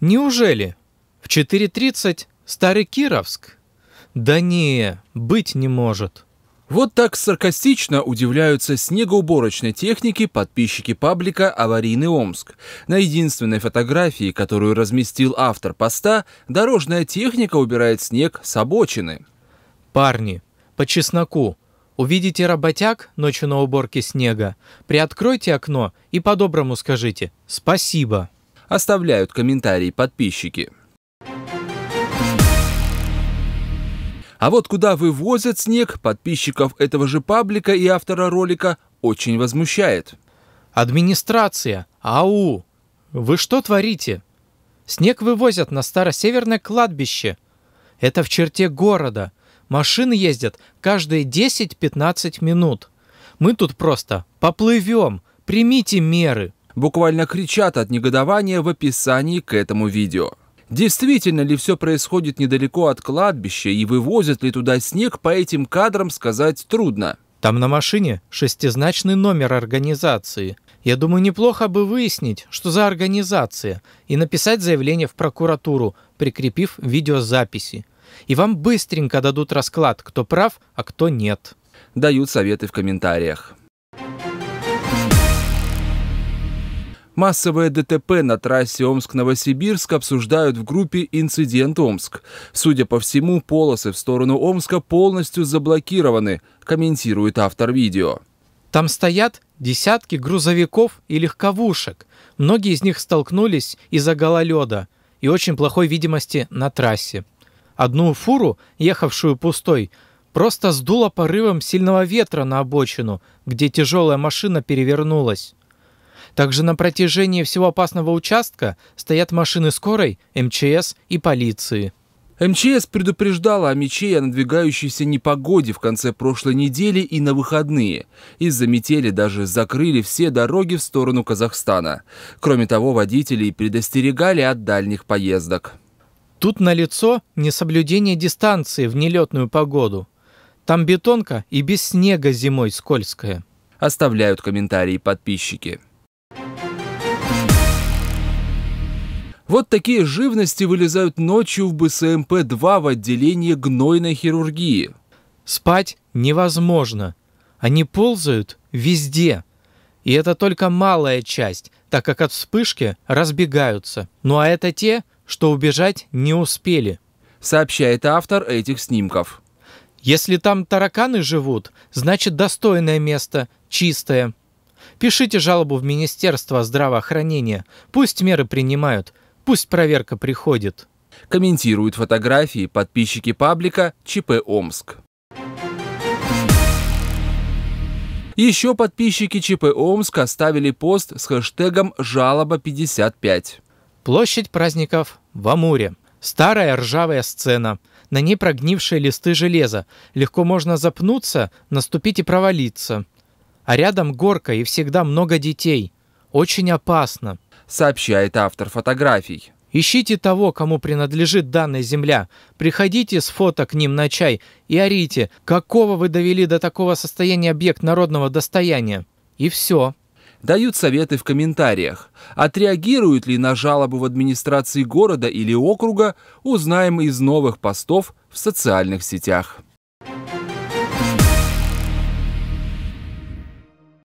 Неужели? В 4.30 Старый Кировск? Да не, быть не может. Вот так саркастично удивляются снегоуборочной технике подписчики паблика «Аварийный Омск». На единственной фотографии, которую разместил автор поста, дорожная техника убирает снег с обочины. Парни, по чесноку, увидите работяг ночью на уборке снега, приоткройте окно и по-доброму скажите «спасибо» оставляют комментарии подписчики. А вот куда вывозят снег, подписчиков этого же паблика и автора ролика очень возмущает. Администрация, ау, вы что творите? Снег вывозят на старосеверное кладбище. Это в черте города. Машины ездят каждые 10-15 минут. Мы тут просто поплывем. Примите меры буквально кричат от негодования в описании к этому видео. Действительно ли все происходит недалеко от кладбища и вывозят ли туда снег, по этим кадрам сказать трудно. Там на машине шестизначный номер организации. Я думаю, неплохо бы выяснить, что за организация, и написать заявление в прокуратуру, прикрепив видеозаписи. И вам быстренько дадут расклад, кто прав, а кто нет. Дают советы в комментариях. Массовое ДТП на трассе Омск-Новосибирск обсуждают в группе «Инцидент Омск». Судя по всему, полосы в сторону Омска полностью заблокированы, комментирует автор видео. Там стоят десятки грузовиков и легковушек. Многие из них столкнулись из-за гололеда и очень плохой видимости на трассе. Одну фуру, ехавшую пустой, просто сдуло порывом сильного ветра на обочину, где тяжелая машина перевернулась. Также на протяжении всего опасного участка стоят машины скорой, МЧС и полиции. МЧС предупреждала о мече о надвигающейся непогоде в конце прошлой недели и на выходные. Из-за метели даже закрыли все дороги в сторону Казахстана. Кроме того, водителей предостерегали от дальних поездок. Тут налицо несоблюдение дистанции в нелетную погоду. Там бетонка и без снега зимой скользкая. Оставляют комментарии подписчики. Вот такие живности вылезают ночью в БСМП-2 в отделение гнойной хирургии. Спать невозможно. Они ползают везде. И это только малая часть, так как от вспышки разбегаются. Ну а это те, что убежать не успели. Сообщает автор этих снимков. Если там тараканы живут, значит достойное место, чистое. Пишите жалобу в Министерство здравоохранения. Пусть меры принимают. Пусть проверка приходит. Комментируют фотографии подписчики паблика ЧП Омск. Еще подписчики ЧП Омск оставили пост с хэштегом «Жалоба55». Площадь праздников в Амуре. Старая ржавая сцена. На ней прогнившие листы железа. Легко можно запнуться, наступить и провалиться. А рядом горка и всегда много детей. Очень опасно сообщает автор фотографий. Ищите того, кому принадлежит данная земля. Приходите с фото к ним на чай и орите, какого вы довели до такого состояния объект народного достояния. И все. Дают советы в комментариях. Отреагируют ли на жалобу в администрации города или округа, узнаем из новых постов в социальных сетях.